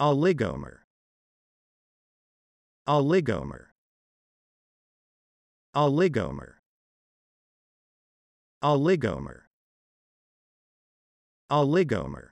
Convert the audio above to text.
Oligomer. Oligomer. Oligomer. Oligomer. Oligomer.